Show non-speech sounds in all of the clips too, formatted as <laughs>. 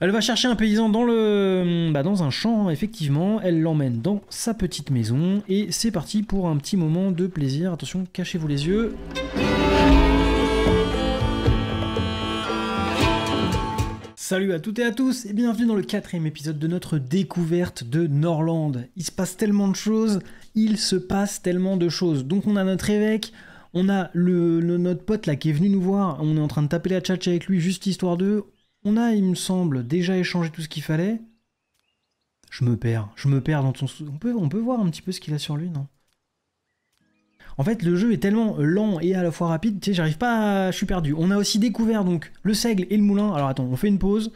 Elle va chercher un paysan dans, le, bah dans un champ, effectivement. Elle l'emmène dans sa petite maison. Et c'est parti pour un petit moment de plaisir. Attention, cachez-vous les yeux. Salut à toutes et à tous et bienvenue dans le quatrième épisode de notre découverte de Norland. Il se passe tellement de choses, il se passe tellement de choses. Donc on a notre évêque, on a le, notre pote là qui est venu nous voir, on est en train de taper la tchatche avec lui juste histoire de, on a, il me semble, déjà échangé tout ce qu'il fallait. Je me perds, je me perds dans ton... On peut, on peut voir un petit peu ce qu'il a sur lui, non En fait, le jeu est tellement lent et à la fois rapide, tu sais, j'arrive pas à... Je suis perdu. On a aussi découvert, donc, le seigle et le moulin. Alors attends, on fait une pause,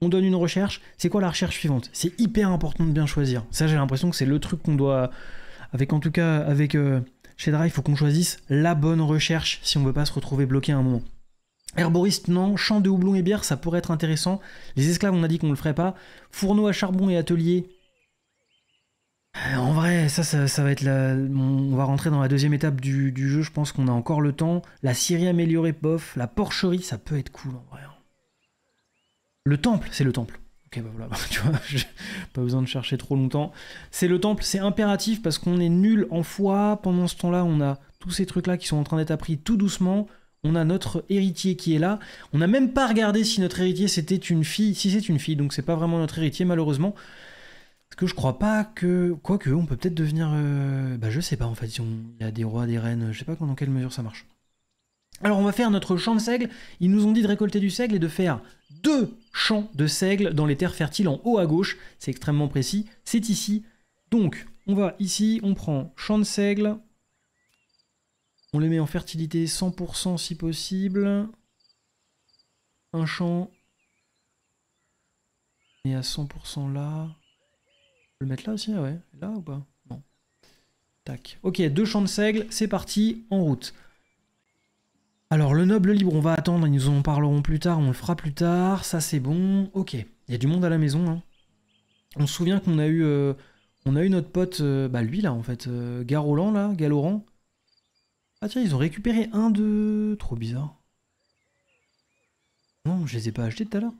on donne une recherche. C'est quoi la recherche suivante C'est hyper important de bien choisir. Ça, j'ai l'impression que c'est le truc qu'on doit... Avec, en tout cas, avec... Euh, chez Drive, il faut qu'on choisisse la bonne recherche si on veut pas se retrouver bloqué à un moment. Herboriste, non. Champ de houblon et bière, ça pourrait être intéressant. Les esclaves, on a dit qu'on le ferait pas. Fourneau à charbon et atelier. Euh, en vrai, ça, ça, va être la... On va rentrer dans la deuxième étape du, jeu. Je pense qu'on a encore le temps. La Syrie améliorée, pof. La porcherie, ça peut être cool, en vrai. Hein. Le temple, c'est le temple. Ok, bah voilà, <laughs> tu vois, pas besoin de chercher trop longtemps. C'est le temple, c'est impératif parce qu'on est nul en foi. Pendant ce temps-là, on a tous ces trucs-là qui sont en train d'être appris tout doucement on a notre héritier qui est là. On n'a même pas regardé si notre héritier c'était une fille, si c'est une fille, donc c'est pas vraiment notre héritier malheureusement. Parce que je crois pas que. Quoique, on peut peut-être devenir. Euh, bah, je sais pas en fait, si on... a des rois, des reines, je sais pas dans quelle mesure ça marche. Alors, on va faire notre champ de seigle. Ils nous ont dit de récolter du seigle et de faire deux champs de seigle dans les terres fertiles en haut à gauche. C'est extrêmement précis. C'est ici. Donc, on va ici, on prend champ de seigle, on les met en fertilité 100% si possible. Un champ. Et à 100% là. On le mettre là aussi, ah ouais. Là ou pas Non. Tac. Ok, deux champs de seigle, c'est parti, en route. Alors le noble libre, on va attendre, ils nous en parleront plus tard, on le fera plus tard, ça c'est bon. Ok, il y a du monde à la maison. Hein. On se souvient qu'on a eu... Euh, on a eu notre pote, euh, bah lui là en fait, euh, Garoland là, Galoran, ah tiens, ils ont récupéré un de... Trop bizarre. Non, je les ai pas achetés tout à l'heure.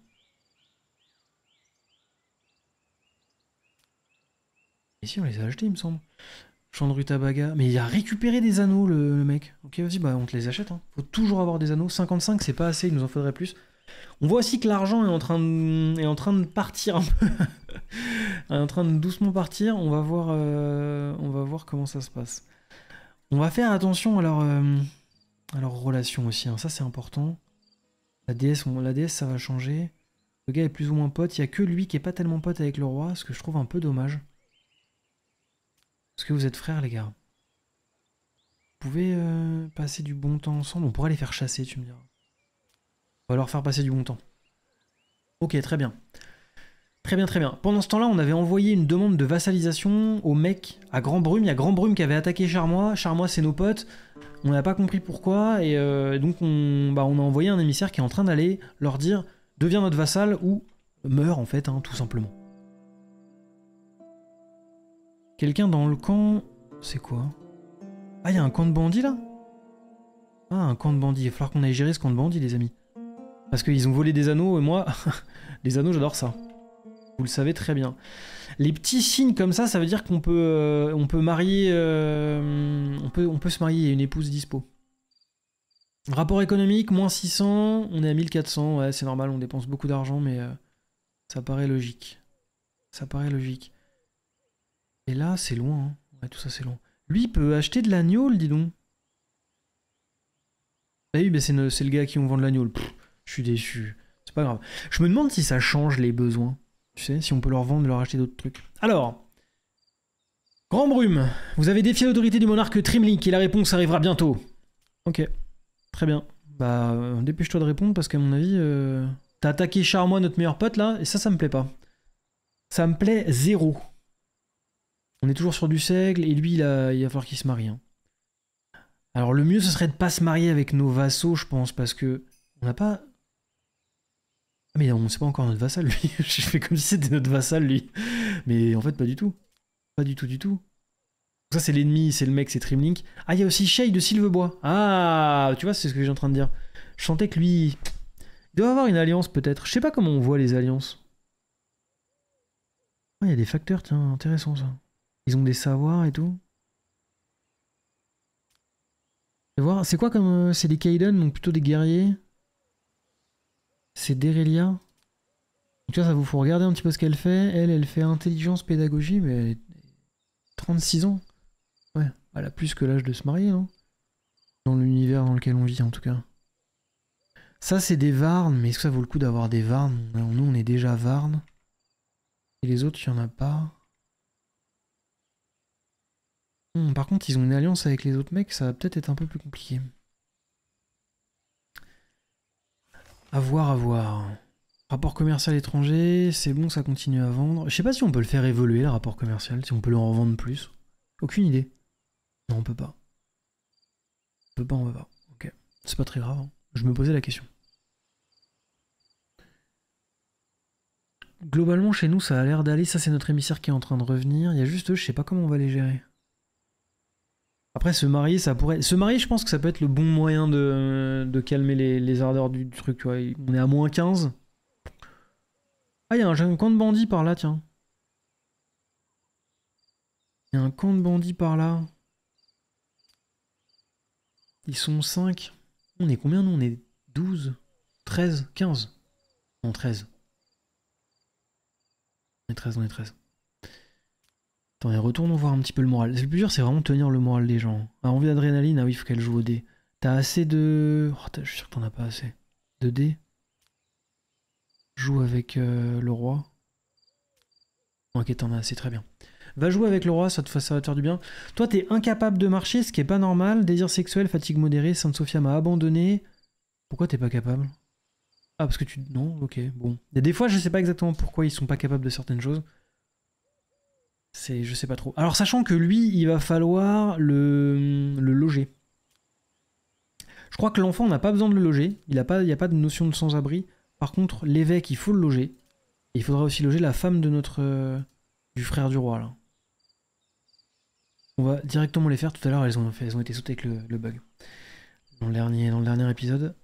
Ici, on les a achetés, il me semble. Tabaga. Mais il a récupéré des anneaux, le, mec. Ok, vas-y, bah on te les achète. Hein. Faut toujours avoir des anneaux. 55, c'est pas assez, il nous en faudrait plus. On voit aussi que l'argent est, en train de, en train de partir un peu. <laughs> en train de doucement partir. On va voir, euh, on va voir comment ça se passe. On va faire attention à leur, euh, relation aussi, hein. ça c'est important. La déesse, la DS, ça va changer. Le gars est plus ou moins pote, il n'y a que lui qui est pas tellement pote avec le roi, ce que je trouve un peu dommage. Parce que vous êtes frères les gars. Vous pouvez euh, passer du bon temps ensemble, on pourrait les faire chasser tu me diras. On va leur faire passer du bon temps. Ok, très bien. Très bien, très bien. Pendant ce temps-là, on avait envoyé une demande de vassalisation au mec à Grand Brume. Il y a Grand Brume qui avait attaqué Charmois. Charmois, c'est nos potes. On n'a pas compris pourquoi. Et euh, donc, on, bah, on, a envoyé un émissaire qui est en train d'aller leur dire deviens notre vassal ou meurs, en fait, hein, tout simplement. Quelqu'un dans le camp. C'est quoi Ah, il y a un camp de bandits là Ah, un camp de bandits. Il va falloir qu'on aille gérer ce camp de bandits, les amis. Parce qu'ils ont volé des anneaux et moi, <laughs> les anneaux, j'adore ça. Vous le savez très bien. Les petits signes comme ça, ça veut dire qu'on peut, euh, on peut marier, euh, on, peut, on peut se marier et une épouse dispo. Rapport économique, moins 600, on est à 1400, ouais c'est normal, on dépense beaucoup d'argent, mais euh, ça paraît logique. Ça paraît logique. Et là, c'est loin, hein. ouais, tout ça c'est loin. Lui, peut acheter de l'agneau, dis donc. Ah oui, ben, c'est le gars qui on vend de l'agneau. Je suis déçu. C'est pas grave. Je me demande si ça change les besoins. Tu sais, si on peut leur vendre, leur acheter d'autres trucs. Alors, Grand Brume, vous avez défié l'autorité du monarque Trimlink et la réponse arrivera bientôt. Ok, très bien. Bah, euh, dépêche-toi de répondre parce qu'à mon avis, euh, t'as attaqué Charmois, notre meilleur pote là, et ça, ça me plaît pas. Ça me plaît zéro. On est toujours sur du seigle et lui, il, il va falloir qu'il se marie. Hein. Alors, le mieux, ce serait de pas se marier avec nos vassaux, je pense, parce que on n'a pas ah, mais on sait pas encore notre vassal, lui. <laughs> je fais comme si c'était notre vassal, lui. Mais en fait, pas du tout. Pas du tout, du tout. ça, c'est l'ennemi, c'est le mec, c'est Trimlink. Ah, il y a aussi Shay de Sylvebois. Ah, tu vois, c'est ce que j'ai en train de dire. Je sentais que lui. Il doit avoir une alliance, peut-être. Je sais pas comment on voit les alliances. Il y a des facteurs, tiens, intéressant ça. Ils ont des savoirs et tout. voir, c'est quoi comme. Euh, c'est des Kaiden, donc plutôt des guerriers. C'est Derelia. Donc ça, ça vous faut regarder un petit peu ce qu'elle fait. Elle, elle fait intelligence, pédagogie, mais elle est 36 ans. Ouais, elle a plus que l'âge de se marier, non Dans l'univers dans lequel on vit, en tout cas. Ça, c'est des Varnes, mais est-ce que ça vaut le coup d'avoir des Varnes Nous, on est déjà Varnes. Et les autres, il n'y en a pas. Hmm, par contre, ils ont une alliance avec les autres mecs, ça va peut-être être un peu plus compliqué. À voir, à voir. Rapport commercial étranger, c'est bon, ça continue à vendre. Je sais pas si on peut le faire évoluer, le rapport commercial, si on peut le revendre plus. Aucune idée. Non, on peut pas. On peut pas, on va pas. Ok. C'est pas très grave. Hein. Je me posais la question. Globalement, chez nous, ça a l'air d'aller. Ça, c'est notre émissaire qui est en train de revenir. Il y a juste eux, je sais pas comment on va les gérer. Après, se marier, ça pourrait. Se marier, je pense que ça peut être le bon moyen de, calmer les, ardeurs du, truc, tu vois. On est à moins 15. Ah, il y a un, un camp de bandits par là, tiens. Il y a un camp de bandits par là. Ils sont 5. On est combien, nous On est 12, 13, 15. Non, 13. On est 13, on est 13. Attendez, retournons voir un petit peu le moral. Le plus dur, c'est vraiment tenir le moral des gens. a ah, envie d'adrénaline, ah oui, faut qu'elle joue au dé. T'as assez de. Oh, je suis sûr que t'en as pas assez. De dé. Joue avec euh, le roi. Ok, t'en as assez, très bien. Va jouer avec le roi, ça, va te faire du bien. Toi, t'es incapable de marcher, ce qui est pas normal. Désir sexuel, fatigue modérée, Sainte Sophia m'a abandonné. Pourquoi t'es pas capable Ah, parce que tu. Non, ok, bon. des fois, je sais pas exactement pourquoi ils sont pas capables de certaines choses je sais pas trop. Alors, sachant que lui, il va falloir le, loger. Je crois que l'enfant n'a pas besoin de le loger. Il n'y a, pas, a pas de notion de sans-abri. Par contre, l'évêque, il faut le loger. Et il faudra aussi loger la femme de notre. Euh, du frère du roi, On va directement les faire. Tout à l'heure, elles ont, elles ont été sautées avec le, bug. Dans le, dernier, dans le dernier épisode,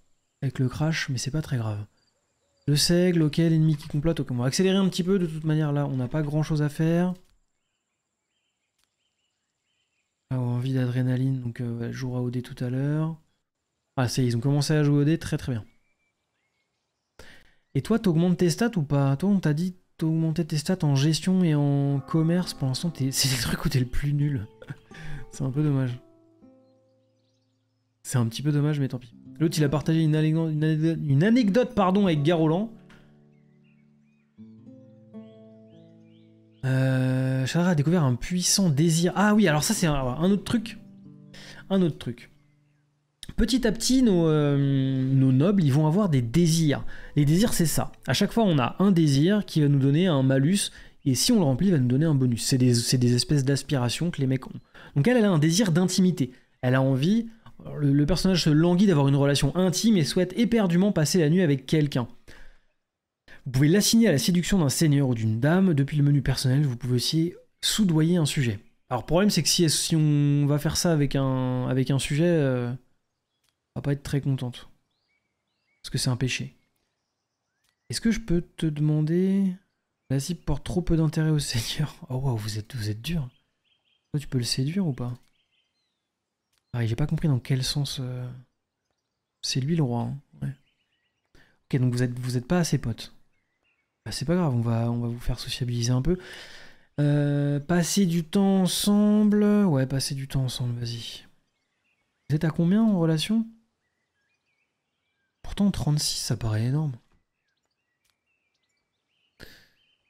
avec le crash, mais c'est pas très grave. Le seigle, ok, l'ennemi qui complote, au On va accélérer un petit peu, de toute manière, là, on n'a pas grand chose à faire. Ah, envie d'adrénaline, donc euh, elle jouera au dé tout à l'heure. Ah, c'est, ils ont commencé à jouer au dé, très très bien. Et toi, t'augmentes tes stats ou pas Toi, on t'a dit t'augmenter tes stats en gestion et en commerce. Pour l'instant, <laughs> c'est les trucs où t'es le plus nul. <laughs> c'est un peu dommage. C'est un petit peu dommage, mais tant pis. L'autre, il a partagé une, anecdote pardon, avec Garolan. Euh, a découvert un puissant désir. Ah oui, alors ça c'est un, autre truc. Un autre truc. Petit à petit, euh, nos, nobles, ils vont avoir des désirs. Les désirs, c'est ça. À chaque fois, on a un désir qui va nous donner un malus, et si on le remplit, il va nous donner un bonus. C'est des, espèces d'aspirations que les mecs ont. Donc elle, elle a un désir d'intimité. Elle a envie, le, le personnage se languit d'avoir une relation intime et souhaite éperdument passer la nuit avec quelqu'un. Vous pouvez l'assigner à la séduction d'un seigneur ou d'une dame. Depuis le menu personnel, vous pouvez aussi soudoyer un sujet. Alors, le problème, c'est que si, on va faire ça avec un, avec un sujet, euh, on va pas être très contente. Parce que c'est un péché. Est-ce que je peux te demander. La cible porte trop peu d'intérêt au seigneur. Oh waouh, vous êtes, vous êtes dur. Toi, tu peux le séduire ou pas Ah, j'ai pas compris dans quel sens. Euh, c'est lui le roi. Hein. Ok, donc vous êtes, vous êtes pas assez potes. Bah, c'est pas grave, on va, on va vous faire sociabiliser un peu. Euh, passer du temps ensemble. Ouais, passer du temps ensemble, vas-y. Vous êtes à combien en relation Pourtant, 36, ça paraît énorme.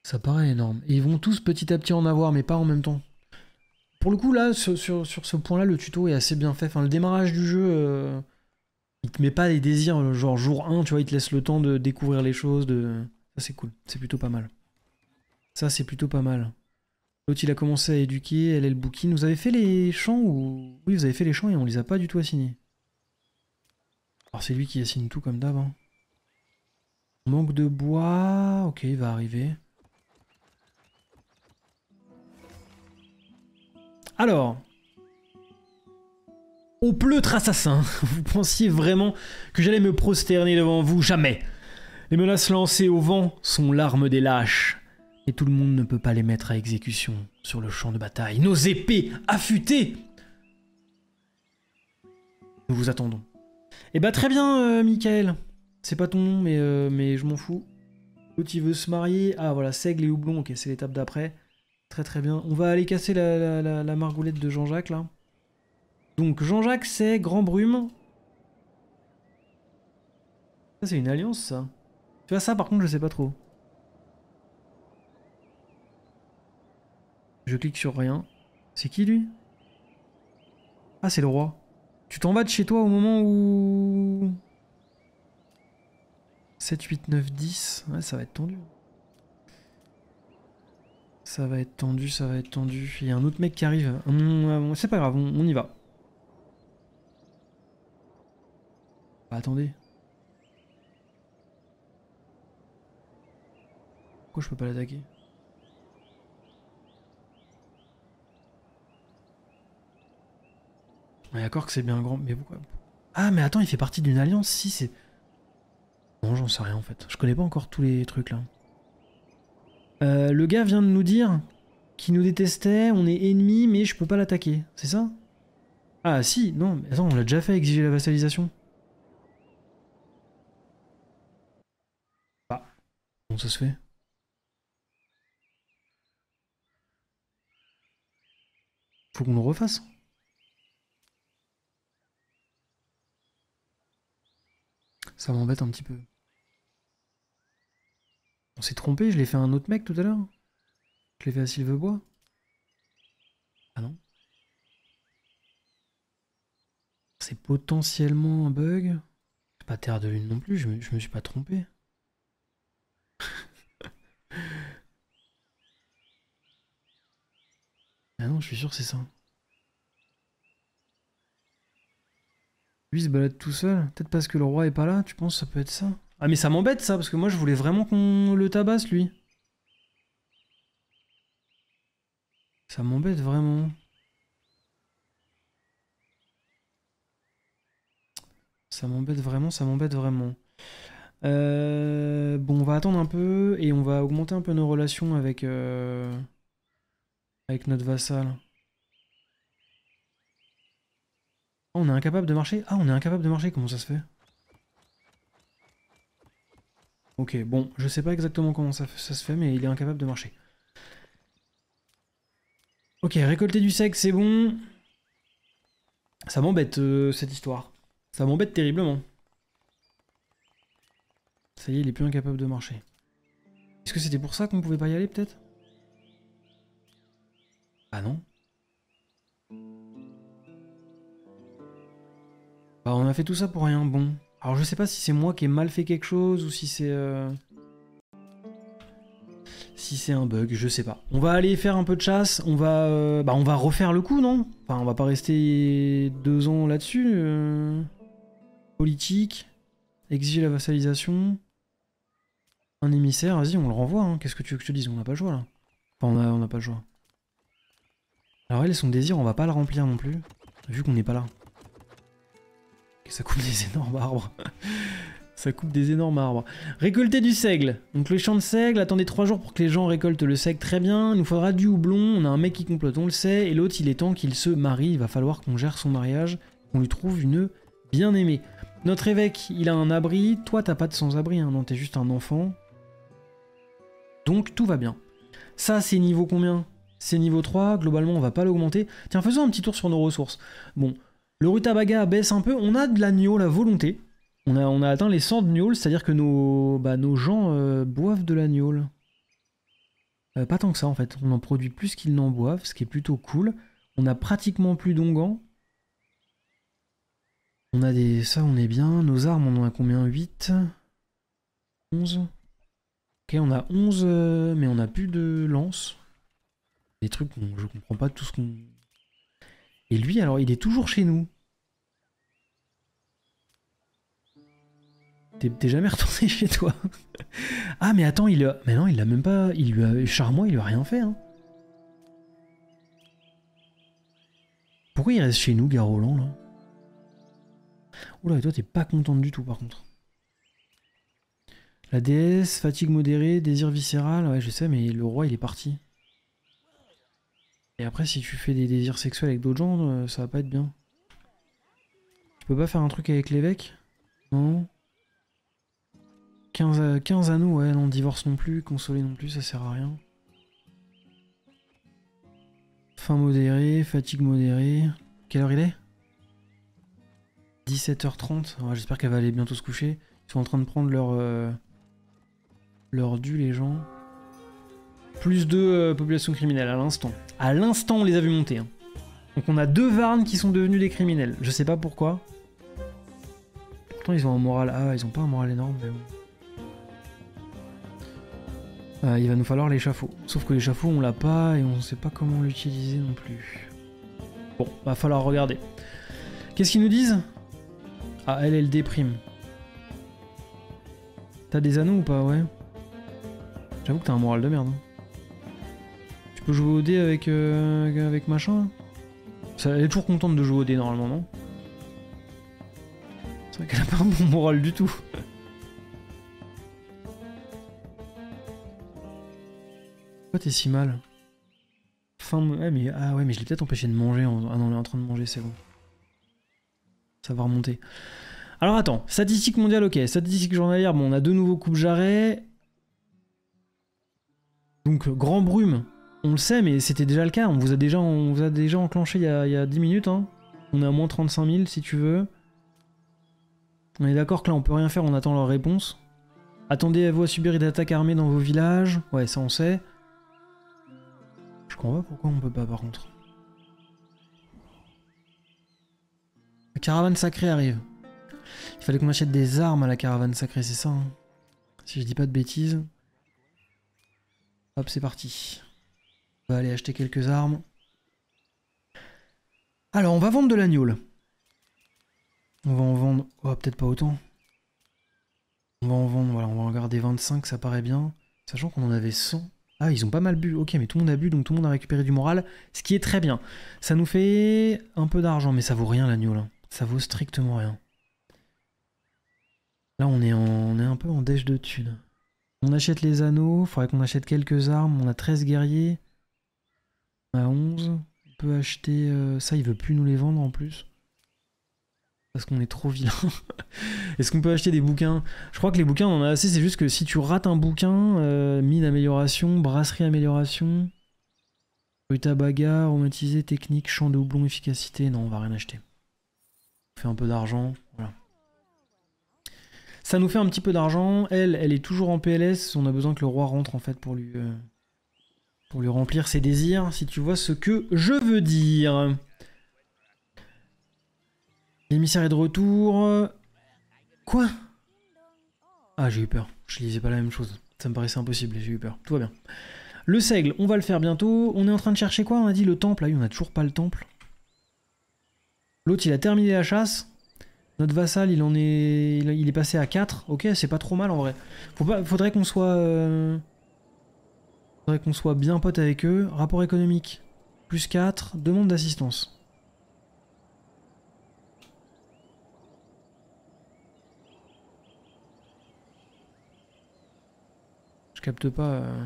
Ça paraît énorme. Et ils vont tous petit à petit en avoir, mais pas en même temps. Pour le coup, là, sur, ce point-là, le tuto est assez bien fait. Enfin, le démarrage du jeu, euh, il te met pas les désirs, genre jour 1, tu vois, il te laisse le temps de découvrir les choses, de c'est cool, c'est plutôt pas mal. Ça c'est plutôt pas mal. L'autre il a commencé à éduquer, elle est le bouquin. Vous avez fait les champs ou... Oui, vous avez fait les champs et on les a pas du tout assignés. Alors c'est lui qui assigne tout comme d'hab. Hein. Manque de bois, ok il va arriver. Alors, au pleutre assassin, <laughs> vous pensiez vraiment que j'allais me prosterner devant vous Jamais les menaces lancées au vent sont l'arme des lâches, et tout le monde ne peut pas les mettre à exécution sur le champ de bataille. Nos épées affûtées Nous vous attendons. Eh bah très bien, euh, Michael. C'est pas ton nom, mais, euh, mais je m'en fous. Tout il veut se marier. Ah voilà, seigle et houblon, ok, c'est l'étape d'après. Très très bien. On va aller casser la, la, la margoulette de Jean-Jacques, là. Donc Jean-Jacques, c'est Grand Brume. Ça, c'est une alliance, ça. Tu vois, ça par contre, je sais pas trop. Je clique sur rien. C'est qui lui Ah, c'est le roi. Tu t'en vas de chez toi au moment où... 7, 8, 9, 10. Ouais, ça va être tendu. Ça va être tendu, ça va être tendu. Il y a un autre mec qui arrive. c'est pas grave, on, y va. Bah, attendez. je peux pas l'attaquer est ah, D'accord que c'est bien grand, mais pourquoi Ah mais attends, il fait partie d'une alliance, si c'est... Bon j'en sais rien en fait. Je connais pas encore tous les trucs là. Euh, le gars vient de nous dire qu'il nous détestait, on est ennemis, mais je peux pas l'attaquer, c'est ça Ah si, non, mais attends, on l'a déjà fait exiger la vassalisation. Ah, comment ça se fait qu'on le refasse. Ça m'embête un petit peu. On s'est trompé, je l'ai fait à un autre mec tout à l'heure. Je l'ai fait à Sylvebois. Ah non. C'est potentiellement un bug. Pas Terre de Lune non plus, je je me suis pas trompé. Ah non, je suis sûr c'est ça. Lui il se balade tout seul. Peut-être parce que le roi est pas là, tu penses que ça peut être ça Ah mais ça m'embête ça, parce que moi je voulais vraiment qu'on le tabasse lui. Ça m'embête vraiment. Ça m'embête vraiment, ça m'embête vraiment. Euh, bon, on va attendre un peu et on va augmenter un peu nos relations avec... Euh, avec notre vassal. Ah, on est incapable de marcher Ah, on est incapable de marcher, comment ça se fait Ok, bon, je sais pas exactement comment ça, se fait, mais il est incapable de marcher. Ok, récolter du sec, c'est bon. Ça m'embête, euh, cette histoire. Ça m'embête terriblement. Ça y est, il est plus incapable de marcher. Est-ce que c'était pour ça qu'on pouvait pas y aller, peut-être ah non Bah on a fait tout ça pour rien, bon. Alors je sais pas si c'est moi qui ai mal fait quelque chose ou si c'est... Euh, si c'est un bug, je sais pas. On va aller faire un peu de chasse, on va, euh, bah, on va refaire le coup, non Enfin, on va pas rester deux ans là-dessus. Euh, politique, exiger la vassalisation, un émissaire, vas-y, on le renvoie. Hein. Qu'est-ce que tu veux que je te dise On n'a pas le choix là. Enfin, on n'a on a pas le choix. Alors elle, son désir, on va pas le remplir non plus, vu qu'on n'est pas là. Ça coupe des énormes arbres. <laughs> Ça coupe des énormes arbres. Récolter du seigle. Donc le champ de seigle, attendez 3 jours pour que les gens récoltent le seigle. Très bien, il nous faudra du houblon. On a un mec qui complote, on le sait. Et l'autre, il est temps qu'il se marie. Il va falloir qu'on gère son mariage, qu'on lui trouve une bien-aimée. Notre évêque, il a un abri. Toi, t'as pas de sans-abri, hein. non, t'es juste un enfant. Donc tout va bien. Ça, c'est niveau combien c'est niveau 3, globalement on va pas l'augmenter. Tiens, faisons un petit tour sur nos ressources. Bon, le rutabaga baisse un peu, on a de l'agneau, la volonté. On a, on a atteint les 100 de c'est-à-dire que nos, bah, nos gens euh, boivent de l'agneau. Euh, pas tant que ça en fait, on en produit plus qu'ils n'en boivent, ce qui est plutôt cool. On a pratiquement plus d'ongans. On a des... ça on est bien, nos armes on en a combien 8 11 Ok, on a 11, euh, mais on a plus de lance. Des trucs, je comprends pas tout ce qu'on. Et lui, alors, il est toujours chez nous. T'es jamais retourné <laughs> chez toi. ah, mais attends, il a. Mais non, il l'a même pas. Il lui a. charmant il lui a rien fait, hein. Pourquoi il reste chez nous, Garoland, là Oula, et toi, t'es pas contente du tout, par contre. La déesse, fatigue modérée, désir viscéral, ouais, je sais, mais le roi, il est parti. Et après, si tu fais des désirs sexuels avec d'autres gens, euh, ça va pas être bien. Tu peux pas faire un truc avec l'évêque Non 15, 15 nous, ouais, non, divorce non plus, consoler non plus, ça sert à rien. Faim modérée, fatigue modérée. Quelle heure il est 17h30. J'espère qu'elle va aller bientôt se coucher. Ils sont en train de prendre leur, euh, leur dû, les gens plus de euh, population criminelle à l'instant. À l'instant, on les a vus monter. Hein. Donc on a deux Varnes qui sont devenus des criminels. Je sais pas pourquoi. Pourtant, ils ont un moral. Ah, ils ont pas un moral énorme, mais bon. Euh, il va nous falloir l'échafaud. Sauf que l'échafaud, on l'a pas et on sait pas comment l'utiliser non plus. Bon, va falloir regarder. Qu'est-ce qu'ils nous disent Ah, elle, elle déprime. T'as des anneaux ou pas Ouais. J'avoue que t'as un moral de merde. Hein. Je peux jouer au dé avec, euh, avec machin hein. ça, Elle est toujours contente de jouer au dé normalement, non C'est vrai qu'elle a pas un bon moral du tout. Pourquoi t'es si mal Fin, ah ouais, mais je l'ai peut-être empêché de manger. En, ah non, elle est en train de manger, c'est bon. Ça va remonter. Alors attends, statistique mondiale, ok. Statistique journalière, bon, on a deux nouveaux coupes jarret. Donc, grand brume, on le sait, mais c'était déjà le cas. On vous a déjà, on vous a déjà enclenché il y a, il y a 10 minutes. Hein. On est à moins 35 000 si tu veux. On est d'accord que là on peut rien faire, on attend leur réponse. Attendez-vous à à subir des attaques armée dans vos villages. Ouais, ça on sait. Je comprends pas pourquoi on peut pas par contre. La caravane sacrée arrive. Il fallait qu'on achète des armes à la caravane sacrée, c'est ça hein. Si je dis pas de bêtises. Hop, c'est parti va aller acheter quelques armes. Alors, on va vendre de l'agneau On va en vendre. Oh, peut-être pas autant. On va en vendre, voilà, on va en garder 25, ça paraît bien. Sachant qu'on en avait 100. Ah, ils ont pas mal bu. Ok, mais tout le monde a bu, donc tout le monde a récupéré du moral, ce qui est très bien. Ça nous fait un peu d'argent, mais ça vaut rien l'agneau hein. Ça vaut strictement rien. Là, on est, en... on est un peu en déche de thunes. On achète les anneaux, faudrait qu'on achète quelques armes. On a 13 guerriers. On a 11. On peut acheter... Euh, ça, il veut plus nous les vendre en plus. Parce qu'on est trop vilain. <laughs> Est-ce qu'on peut acheter des bouquins Je crois que les bouquins, on en a assez. C'est juste que si tu rates un bouquin, euh, mine amélioration, brasserie amélioration, bruta bagarre, aromatisé, technique, champ de houblon, efficacité. Non, on va rien acheter. On fait un peu d'argent. Voilà. Ça nous fait un petit peu d'argent. Elle, elle est toujours en PLS. On a besoin que le roi rentre en fait pour lui. Euh, pour lui remplir ses désirs, si tu vois ce que je veux dire. L'émissaire est de retour. Quoi Ah, j'ai eu peur. Je lisais pas la même chose. Ça me paraissait impossible, j'ai eu peur. Tout va bien. Le seigle, on va le faire bientôt. On est en train de chercher quoi On a dit le temple. Ah oui, on a toujours pas le temple. L'autre, il a terminé la chasse. Notre vassal, il en est, il est passé à 4. Ok, c'est pas trop mal en vrai. Faudrait qu'on soit... Euh, qu'on soit bien pote avec eux. Rapport économique, plus 4, demande d'assistance. Je capte pas... Euh,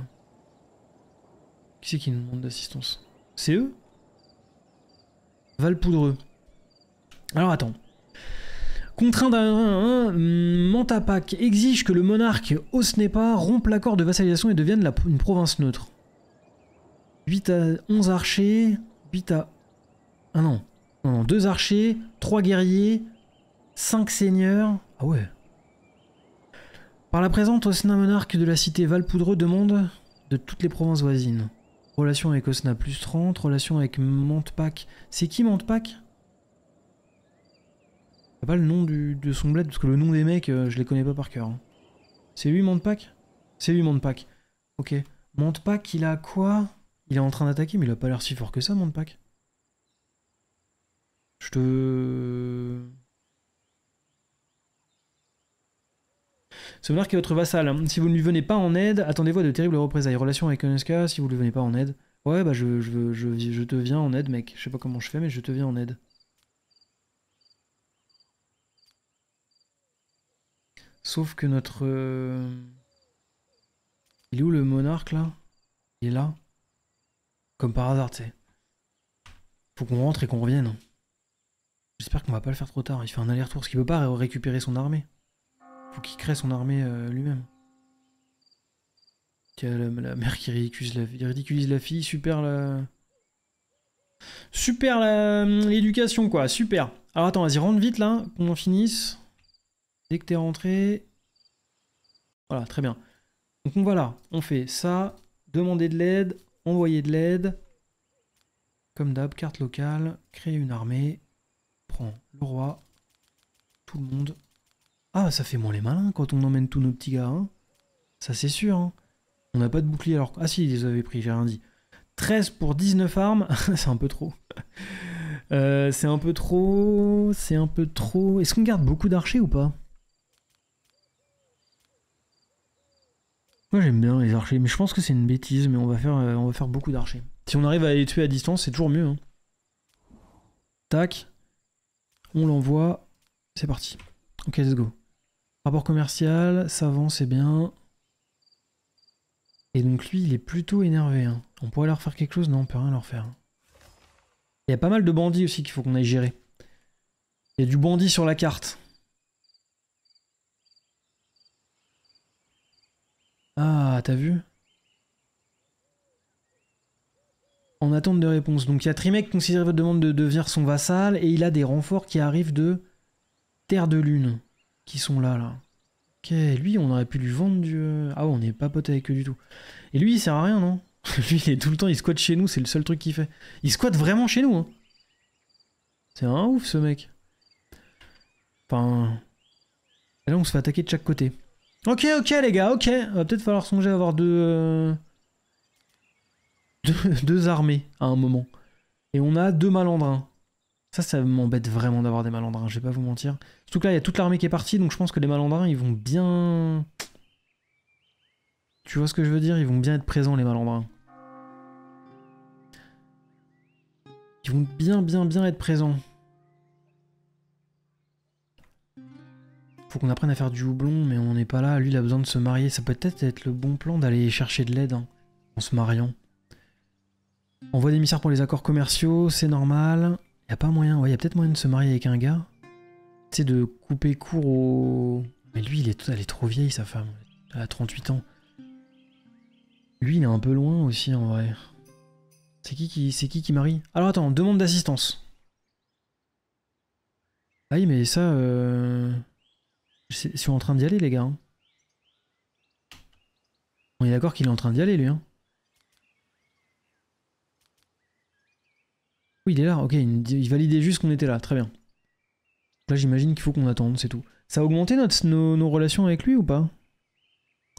qui c'est qui nous demande d'assistance C'est eux Valpoudreux. Alors attends. Contraint d'un Mantapak exige que le monarque Osnepa rompe l'accord de vassalisation et devienne une province neutre. 8 à 11 archers, 8 à... Ah non, 2 archers, 3 guerriers, 5 seigneurs... Ah ouais Par la présente, Osna monarque de la cité Valpoudreux demande de toutes les provinces voisines. Relation avec Osna plus 30, relation avec Mantepac. C'est qui Mantepac pas le nom de son bled Parce que le nom des mecs, euh, je les connais pas par cœur. Hein. C'est lui, Montepac C'est lui, Montepac. Ok. Montpac, il a quoi Il est en train d'attaquer, mais il a pas l'air si fort que ça, Montpac. Je te... Ce monarque est votre vassal. Hein. Si vous ne lui venez pas en aide, attendez-vous à de terribles représailles. Relation avec Oneska, si vous ne lui venez pas en aide. Ouais, bah je, je, je, je, te viens en aide, mec. Je sais pas comment je fais, mais je te viens en aide. Sauf que notre... Euh, il est où le monarque là Il est là Comme par hasard, tu sais. Faut qu'on rentre et qu'on revienne. Hein. J'espère qu'on va pas le faire trop tard. Il fait un aller-retour, parce qu'il peut pas récupérer son armée. Faut qu'il crée son armée euh, lui-même. La, mère qui ridiculise la, ridiculise la fille, super la... Super l'éducation quoi, super. Alors attends, vas-y, rentre vite là, qu'on en finisse. Dès que tu es rentré. Voilà, très bien. Donc voilà, on fait ça, demander de l'aide, envoyer de l'aide. Comme d'hab, carte locale, créer une armée, prends le roi, tout le monde. Ah, ça fait moins les malins quand on emmène tous nos petits gars, hein. Ça c'est sûr, hein. On n'a pas de bouclier alors... Ah si, ils les avaient pris, j'ai rien dit. 13 pour 19 armes, <laughs> c'est un peu trop. Euh, c'est un peu trop, c'est un peu trop. Est-ce qu'on garde beaucoup d'archers ou pas Moi j'aime bien les archers, mais je pense que c'est une bêtise, mais on va faire, euh, on va faire beaucoup d'archers. Si on arrive à les tuer à distance, c'est toujours mieux. Hein. Tac. On l'envoie. C'est parti. Ok, let's go. Rapport commercial, savant, c'est bien. Et donc lui, il est plutôt énervé. Hein. On pourrait leur faire quelque chose Non, on peut rien leur faire. Il y a pas mal de bandits aussi qu'il faut qu'on aille gérer. Il y a du bandit sur la carte. Ah, t'as vu En attente de réponse. Donc il y a Trimec qui votre demande de devenir son vassal et il a des renforts qui arrivent de Terre de Lune qui sont là, là. Ok, lui, on aurait pu lui vendre du. Euh, ah ouais, on n'est pas pote avec eux du tout. Et lui, il sert à rien, non <laughs> Lui, il est tout le temps, il squatte chez nous, c'est le seul truc qu'il fait. Il squatte vraiment chez nous, hein. C'est un ouf, ce mec. Enfin. Et là, on se fait attaquer de chaque côté. Ok, ok les gars, ok. Va peut-être falloir songer à avoir deux, euh, <laughs> deux, deux... armées à un moment. Et on a deux malandrins. Ça, ça m'embête vraiment d'avoir des malandrins, je vais pas vous mentir. Surtout que là, il y a toute l'armée qui est partie, donc je pense que les malandrins, ils vont bien... Tu vois ce que je veux dire Ils vont bien être présents, les malandrins. Ils vont bien, bien, bien être présents. faut qu'on apprenne à faire du houblon, mais on n'est pas là. Lui, il a besoin de se marier. Ça peut peut-être être le bon plan d'aller chercher de l'aide hein, en se mariant. des d'émissaire pour les accords commerciaux, c'est normal. Y a pas moyen. Ouais, y a peut-être moyen de se marier avec un gars. C'est de couper court au. Mais lui, il est, elle est trop vieille, sa femme. Elle a 38 ans. Lui, il est un peu loin aussi, en vrai. C'est qui qui, c'est qui qui marie Alors attends, demande d'assistance. Ah mais ça. Euh, je est en train d'y aller, les gars. Hein. On est d'accord qu'il est en train d'y aller, lui. Hein. Oui, il est là, ok, il validait juste qu'on était là, très bien. Là, j'imagine qu'il faut qu'on attende, c'est tout. Ça a augmenté notre, nos, nos, relations avec lui ou pas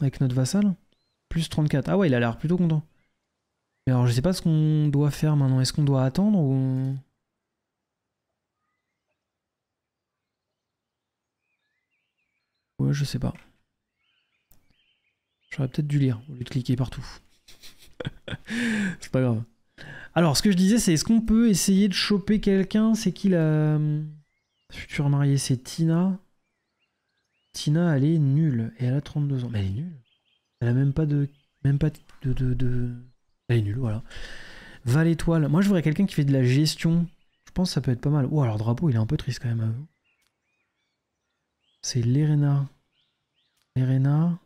Avec notre vassal Plus 34. Ah ouais, il a l'air plutôt content. Mais alors, je sais pas ce qu'on doit faire maintenant. Est-ce qu'on doit attendre ou... Ouais, je sais pas. J'aurais peut-être dû lire au lieu de cliquer partout. <laughs> c'est pas grave. Alors, ce que je disais, c'est est-ce qu'on peut essayer de choper quelqu'un C'est qui la hum, future mariée C'est Tina. Tina, elle est nulle et elle a 32 ans. Mais elle est nulle. Elle a même pas de. Même pas de. de, de... Elle est nulle, voilà. Val étoile. Moi, je voudrais quelqu'un qui fait de la gestion. Je pense que ça peut être pas mal. Oh, alors, drapeau, il est un peu triste quand même. Hein. C'est l'Erena. L'Erena.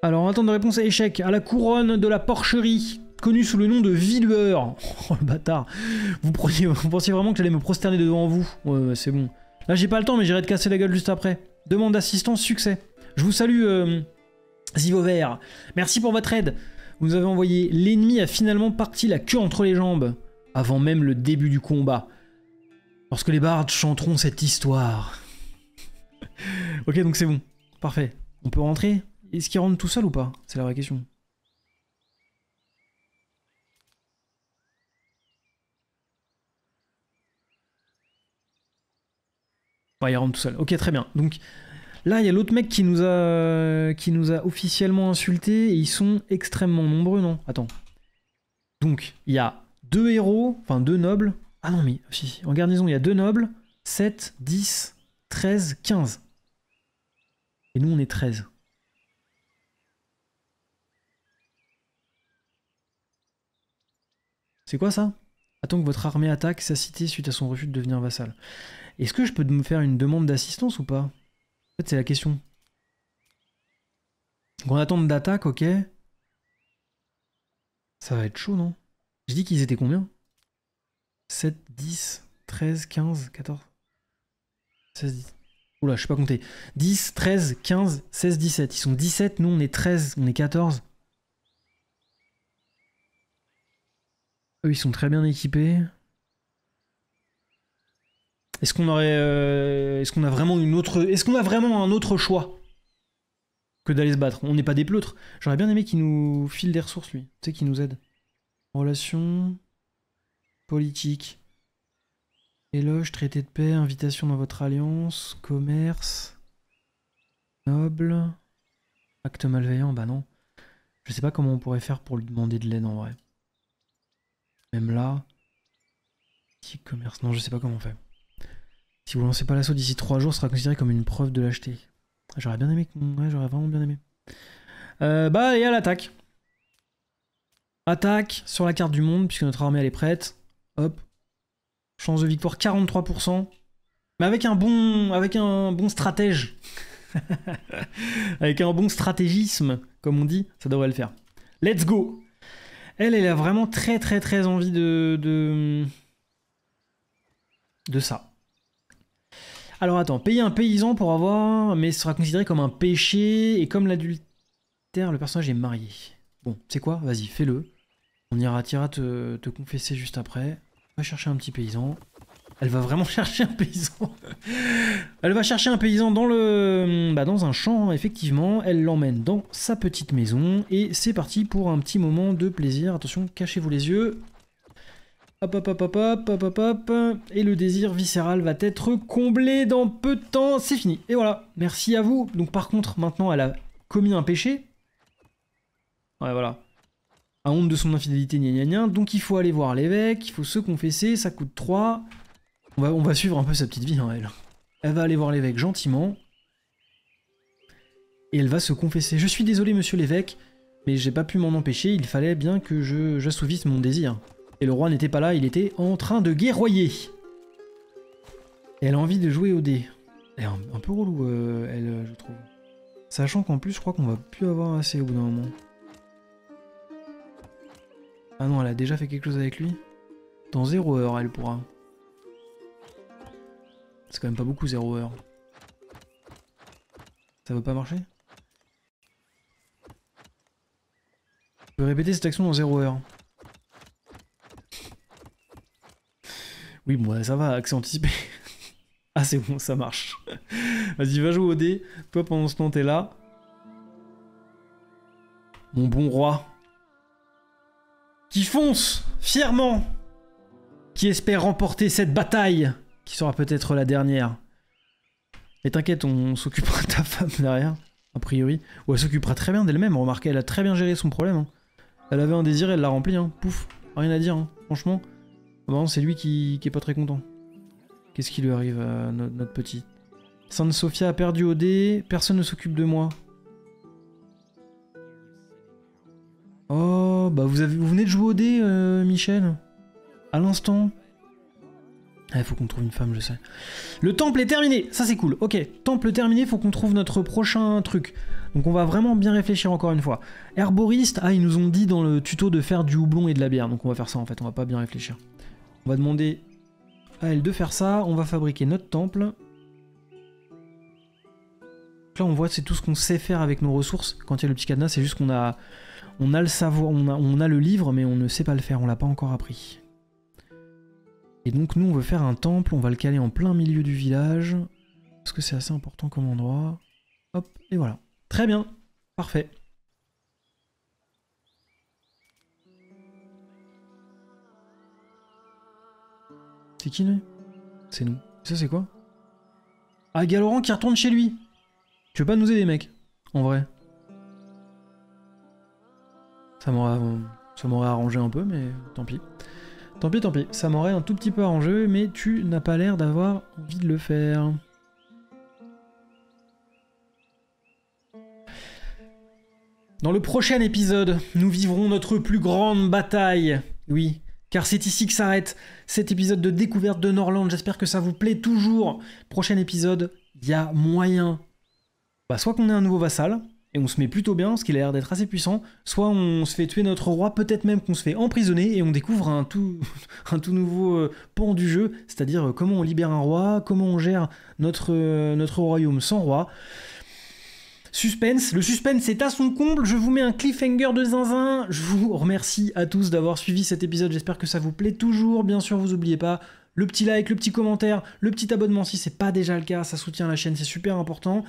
Alors, en de réponse à échec, à la couronne de la porcherie, connue sous le nom de Villeur. <laughs> Oh le bâtard. Vous, pensiez vraiment que j'allais me prosterner devant vous Ouais, c'est bon. Là, j'ai pas le temps, mais j'irai te casser la gueule juste après. Demande d'assistance, succès. Je vous salue, euh, Vert. Merci pour votre aide. Vous nous avez envoyé. L'ennemi a finalement parti la queue entre les jambes, avant même le début du combat. Lorsque les bardes chanteront cette histoire. <laughs> ok, donc c'est bon. Parfait. On peut rentrer Est-ce qu'il rentre tout seul ou pas C'est la vraie question. Ouais, il rentre tout seul. Ok, très bien. Donc là, il y a l'autre mec qui nous a qui nous a officiellement insulté et ils sont extrêmement nombreux, non Attends. Donc, il y a deux héros, enfin deux nobles, ah non, mais si, En garnison, il y a deux nobles, 7, 10, 13, 15. Et nous, on est 13. C'est quoi ça Attends que votre armée attaque sa cité suite à son refus de devenir vassal. Est-ce que je peux me faire une demande d'assistance ou pas En fait, c'est la question. Donc on attend d'attaque, ok. Ça va être chaud, non J'ai dit qu'ils étaient combien 7, 10, 13, 15, 14, 16, 10. Oula, je sais pas compter. 10, 13, 15, 16, 17. Ils sont 17, nous on est 13, on est 14. Eux, ils sont très bien équipés. Est-ce qu'on aurait, euh, est-ce qu'on a vraiment une autre, est-ce qu'on a vraiment un autre choix que d'aller se battre On n'est pas des pleutres. J'aurais bien aimé qu'il nous file des ressources, lui. Tu sais, qu'il nous aide. Relation politique, éloge, traité de paix, invitation dans votre alliance, commerce, noble, acte malveillant, bah non. Je sais pas comment on pourrait faire pour lui demander de l'aide en vrai. Même là, petit commerce, non, je sais pas comment on fait. Si vous lancez pas l'assaut d'ici 3 jours, ce sera considéré comme une preuve de lâcheté. J'aurais bien aimé, ouais, j'aurais vraiment bien aimé. Euh, bah, et à l'attaque. Attaque sur la carte du monde, puisque notre armée elle est prête. Hop. Chance de victoire 43%. Mais avec un bon, avec un bon stratège. <laughs> avec un bon stratégisme, comme on dit, ça devrait le faire. Let's go Elle, elle a vraiment très très très envie de... de, ça. Alors attends, payer un paysan pour avoir, mais ce sera considéré comme un péché, et comme l'adultère, le personnage est marié. Bon, c'est quoi Vas-y, fais-le. On ira, t'ira te confesser juste après va chercher un petit paysan. Elle va vraiment <laughs> chercher un paysan. Elle va chercher un paysan dans le, bah dans un champ, effectivement. Elle l'emmène dans sa petite maison et c'est parti pour un petit moment de plaisir. Attention, cachez-vous les yeux. Hop, hop, hop, hop, hop, hop, hop, Et le désir viscéral va être comblé dans peu de temps. C'est fini. Et voilà. Merci à vous. Donc par contre, maintenant, elle a commis un péché. Ouais, voilà a honte de son infidélité, gna gna gna. Donc il faut aller voir l'évêque, il faut se confesser, ça coûte 3. On va, suivre un peu sa petite vie, hein, elle. Elle va aller voir l'évêque gentiment. Et elle va se confesser. Je suis désolé, monsieur l'évêque, mais j'ai pas pu m'en empêcher, il fallait bien que je, j'assouvisse mon désir. Et le roi n'était pas là, il était en train de guerroyer. elle a envie de jouer au dé. Elle est un, peu relou, euh, elle, je trouve. Sachant qu'en plus, je crois qu'on va plus avoir assez au bout d'un moment. Ah non, elle a déjà fait quelque chose avec lui Dans 0 heure, elle pourra. C'est quand même pas beaucoup 0 heure. Ça veut pas marcher Je peux répéter cette action dans 0 heure. Oui, bon, bah, ça va, accès anticipé. <laughs> ah, c'est bon, ça marche. <laughs> Vas-y, va jouer au dé. Toi, pendant ce temps, t'es là. Mon bon roi qui fonce fièrement, qui espère remporter cette bataille, qui sera peut-être la dernière. Et t'inquiète, on s'occupera de ta femme derrière, a priori. Ou elle s'occupera très bien d'elle-même, remarquez, elle a très bien géré son problème. Hein. Elle avait un désir, elle l'a rempli, hein. pouf, rien à dire, hein. franchement. Bon, c'est lui qui, est pas très content. Qu'est-ce qui lui arrive à notre, petit Sainte Sophia a perdu au dé, personne ne s'occupe de moi. Oh, bah vous, avez, vous venez de jouer au dé, euh, Michel À l'instant il ah, faut qu'on trouve une femme, je sais. Le temple est terminé, ça c'est cool. Ok, temple terminé, faut qu'on trouve notre prochain truc. Donc on va vraiment bien réfléchir encore une fois. Herboriste, ah ils nous ont dit dans le tuto de faire du houblon et de la bière, donc on va faire ça en fait, on va pas bien réfléchir. On va demander à elle de faire ça, on va fabriquer notre temple. Là on voit c'est tout ce qu'on sait faire avec nos ressources. Quand il y a le petit cadenas, c'est juste qu'on a on a le savoir, on a, le livre, mais on ne sait pas le faire, on l'a pas encore appris. Et donc nous, on veut faire un temple, on va le caler en plein milieu du village, parce que c'est assez important comme endroit. Hop, et voilà. Très bien, parfait. C'est qui nous C'est nous. Ça c'est quoi Ah Galoran qui retourne chez lui Tu veux pas nous aider mec En vrai ça m'aurait arrangé un peu, mais tant pis. Tant pis, tant pis. Ça m'aurait un tout petit peu arrangé, mais tu n'as pas l'air d'avoir envie de le faire. Dans le prochain épisode, nous vivrons notre plus grande bataille. Oui, car c'est ici que s'arrête cet épisode de découverte de Norland. J'espère que ça vous plaît toujours. Prochain épisode, il y a moyen. Bah, soit qu'on ait un nouveau vassal, et on se met plutôt bien, ce qui a l'air d'être assez puissant, soit on se fait tuer notre roi, peut-être même qu'on se fait emprisonner, et on découvre un tout, <laughs> nouveau euh, pan du jeu, c'est-à-dire euh, comment on libère un roi, comment on gère notre, euh, notre royaume sans roi. Suspense, le suspense est à son comble, je vous mets un cliffhanger de zinzin, je vous remercie à tous d'avoir suivi cet épisode, j'espère que ça vous plaît toujours, bien sûr vous oubliez pas le petit like, le petit commentaire, le petit abonnement si c'est pas déjà le cas, ça soutient la chaîne, c'est super important.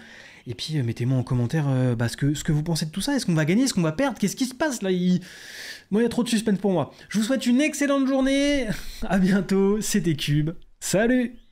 Et puis, euh, mettez-moi en commentaire euh, bah, ce, que, ce que vous pensez de tout ça. Est-ce qu'on va gagner Est-ce qu'on va perdre Qu'est-ce qui se passe là Moi, il y a trop de suspense pour moi. Je vous souhaite une excellente journée. <laughs> À bientôt. C'était Cube. Salut